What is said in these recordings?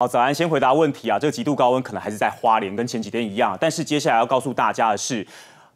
好，早安。先回答问题啊，这个极度高温可能还是在花莲，跟前几天一样。但是接下来要告诉大家的是，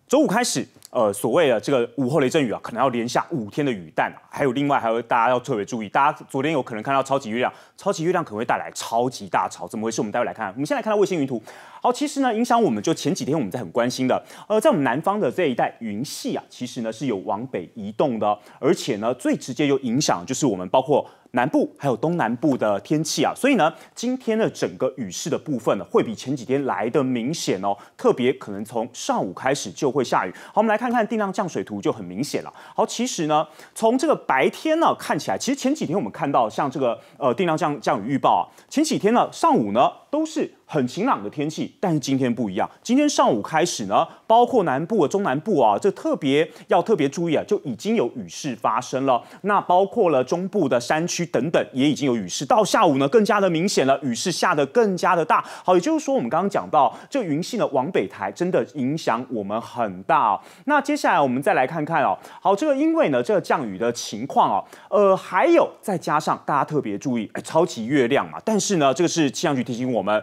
周五开始。呃，所谓的这个午后雷阵雨啊，可能要连下五天的雨，但还有另外还有大家要特别注意，大家昨天有可能看到超级月亮，超级月亮可能会带来超级大潮，怎么回事？我们待会来看。我们先来看到卫星云图，好，其实呢，影响我们就前几天我们在很关心的，呃，在我们南方的这一带云系啊，其实呢是有往北移动的，而且呢最直接就影响就是我们包括南部还有东南部的天气啊，所以呢，今天的整个雨势的部分呢，会比前几天来的明显哦，特别可能从上午开始就会下雨。好，我们来。看看定量降水图就很明显了。好，其实呢，从这个白天呢看起来，其实前几天我们看到像这个呃定量降降雨预报啊，前几天呢上午呢。都是很晴朗的天气，但是今天不一样。今天上午开始呢，包括南部、中南部啊，这特别要特别注意啊，就已经有雨势发生了。那包括了中部的山区等等，也已经有雨势。到下午呢，更加的明显了，雨势下的更加的大。好，也就是说我们刚刚讲到，这云系呢往北抬，真的影响我们很大。那接下来我们再来看看哦。好，这个因为呢这个降雨的情况啊，呃，还有再加上大家特别注意，超级月亮嘛。但是呢，这个是气象局提醒我。我们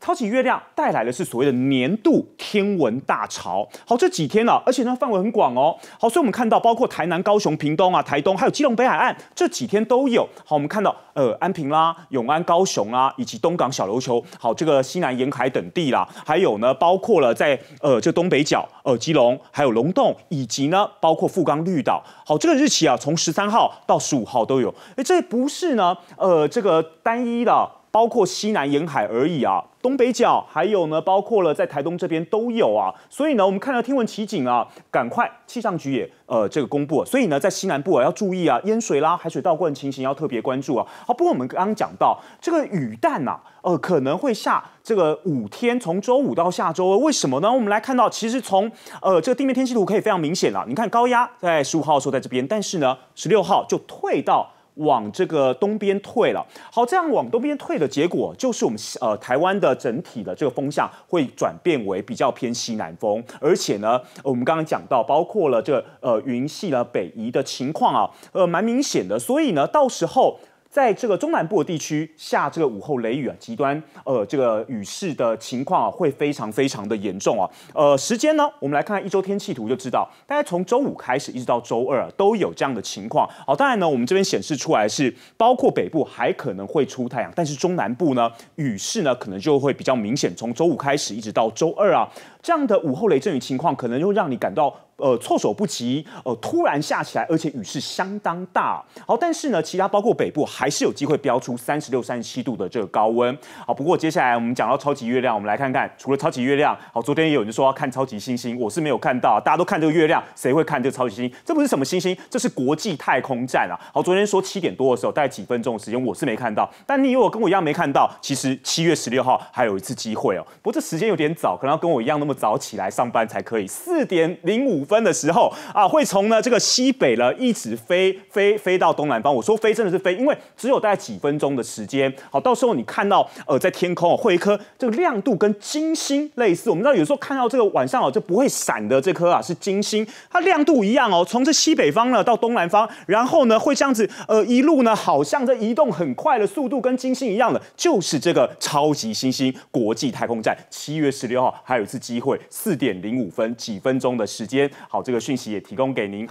超级月亮带来的是所谓的年度天文大潮。好，这几天呢，而且呢范围很广哦。好，所以我们看到包括台南、高雄、屏东啊、台东，还有基隆北海岸这几天都有。好，我们看到呃安平啦、永安、高雄啊，以及东港、小琉球。好，这个西南沿海等地啦，还有呢，包括了在呃这东北角呃基隆，还有龙洞，以及呢包括富冈绿岛。好，这个日期啊，从十三号到十五号都有。哎，这不是呢，呃，这个单一的。包括西南沿海而已啊，东北角还有呢，包括了在台东这边都有啊，所以呢，我们看到天文奇景啊，赶快气象局也呃这个公布，所以呢，在西南部啊要注意啊，淹水啦、海水倒灌情形要特别关注啊。好，不过我们刚刚讲到这个雨带呐，呃，可能会下这个五天，从周五到下周，为什么呢？我们来看到，其实从呃这个地面天气图可以非常明显了，你看高压在十五号候在这边，但是呢，十六号就退到。往这个东边退了，好，这样往东边退的结果，就是我们呃台湾的整体的这个风向会转变为比较偏西南风，而且呢，我们刚刚讲到，包括了这呃云系呢北移的情况啊，呃蛮明显的，所以呢，到时候。在这个中南部的地区下这个午后雷雨啊，极端呃这个雨势的情况啊，会非常非常的严重啊。呃，时间呢，我们来看一周天气图就知道，大概从周五开始一直到周二啊、都有这样的情况。好，当然呢，我们这边显示出来是包括北部还可能会出太阳，但是中南部呢雨势呢可能就会比较明显，从周五开始一直到周二啊，这样的午后雷阵雨情况可能又让你感到。呃，措手不及，呃，突然下起来，而且雨势相当大。好，但是呢，其他包括北部还是有机会飙出三十六、三十七度的这个高温。好，不过接下来我们讲到超级月亮，我们来看看，除了超级月亮，好，昨天有人说要看超级星星，我是没有看到，大家都看这个月亮，谁会看这个超级星星？这不是什么星星，这是国际太空站啊。好，昨天说七点多的时候，大概几分钟的时间，我是没看到。但你以为跟我一样没看到？其实七月十六号还有一次机会哦。不过这时间有点早，可能要跟我一样那么早起来上班才可以。四点零五。分的时候啊，会从呢这个西北呢一直飞飞飞到东南方。我说飞真的是飞，因为只有大概几分钟的时间。好，到时候你看到呃在天空哦，会一颗这个亮度跟金星类似。我们知道有时候看到这个晚上哦就不会闪的这颗啊是金星，它亮度一样哦。从这西北方呢到东南方，然后呢会这样子呃一路呢好像这移动很快的速度跟金星一样的，就是这个超级星星国际太空站。七月十六号还有一次机会，四点零五分几分钟的时间。好，这个讯息也提供给您。